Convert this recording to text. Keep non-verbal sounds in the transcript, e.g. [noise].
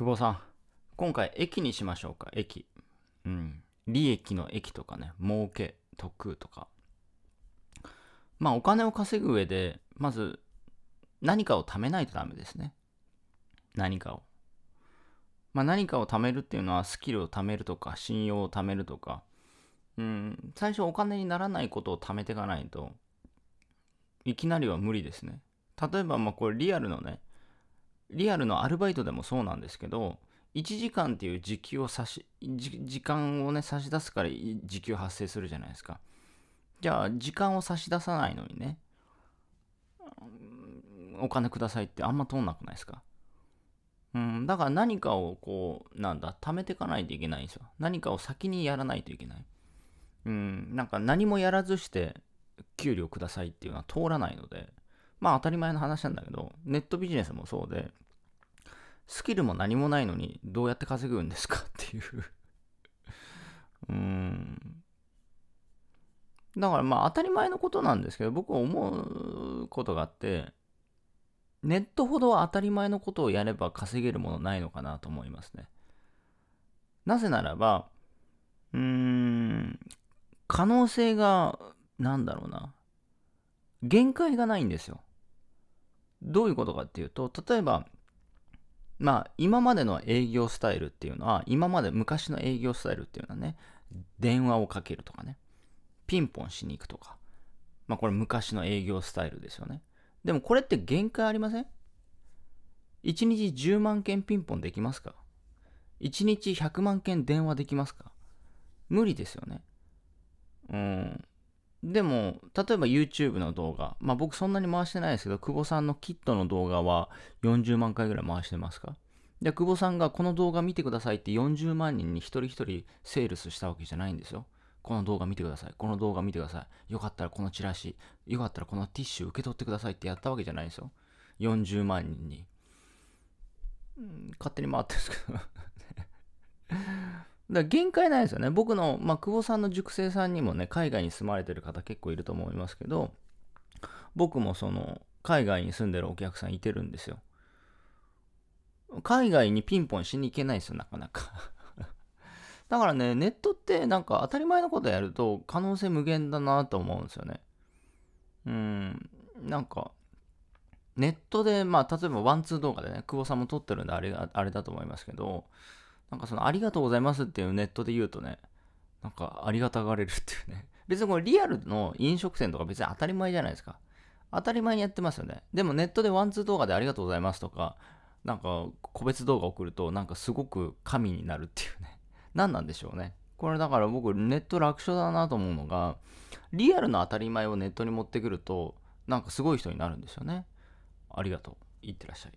久保さん、今回駅にしましょうか、駅。うん。利益の駅とかね、儲け、得とか。まあお金を稼ぐ上で、まず何かを貯めないとダメですね。何かを。まあ何かを貯めるっていうのはスキルを貯めるとか、信用を貯めるとか、うん、最初お金にならないことを貯めていかないと、いきなりは無理ですね。例えば、まあこれリアルのね、リアルのアルバイトでもそうなんですけど、1時間っていう時給を差し、時間をね、差し出すから時給発生するじゃないですか。じゃあ、時間を差し出さないのにね、お金くださいってあんま通んなくないですか。うん、だから何かをこう、なんだ、貯めていかないといけないんですよ。何かを先にやらないといけない。うん、なんか何もやらずして、給料くださいっていうのは通らないので、まあ当たり前の話なんだけど、ネットビジネスもそうで、スキルも何もないのにどうやって稼ぐんですかっていううーん。だからまあ当たり前のことなんですけど、僕は思うことがあって、ネットほど当たり前のことをやれば稼げるものないのかなと思いますね。なぜならば、うーん、可能性が、なんだろうな、限界がないんですよ。どういうことかっていうと、例えば、まあ、今までの営業スタイルっていうのは、今まで昔の営業スタイルっていうのはね、電話をかけるとかね、ピンポンしに行くとか、まあこれ昔の営業スタイルですよね。でもこれって限界ありません ?1 日10万件ピンポンできますか ?1 日100万件電話できますか無理ですよね。うん。でも、例えば YouTube の動画、まあ僕そんなに回してないですけど、久保さんのキットの動画は40万回ぐらい回してますかで、久保さんがこの動画見てくださいって40万人に一人一人セールスしたわけじゃないんですよ。この動画見てください。この動画見てください。よかったらこのチラシ、よかったらこのティッシュ受け取ってくださいってやったわけじゃないんですよ。40万人に。うん、勝手に回ってるんですけど。だ限界ないですよね。僕の、まあ、久保さんの塾生さんにもね、海外に住まれてる方結構いると思いますけど、僕もその、海外に住んでるお客さんいてるんですよ。海外にピンポンしに行けないですよ、なかなか [laughs] だからね、ネットってなんか当たり前のことやると可能性無限だなと思うんですよね。うん、なんか、ネットで、まあ、例えばワンツー動画でね、久保さんも撮ってるんであれあれだと思いますけど、なんかその、ありがとうございますっていうネットで言うとね、なんかありがたがれるっていうね。[laughs] 別にこれリアルの飲食店とか別に当たり前じゃないですか。当たり前にやってますよね。でもネットでワンツー動画でありがとうございますとか、なんか個別動画送るとなんかすごく神になるっていうね。[laughs] 何なんでしょうね。これだから僕ネット楽勝だなと思うのが、リアルの当たり前をネットに持ってくると、なんかすごい人になるんですよね。ありがとう。いってらっしゃい。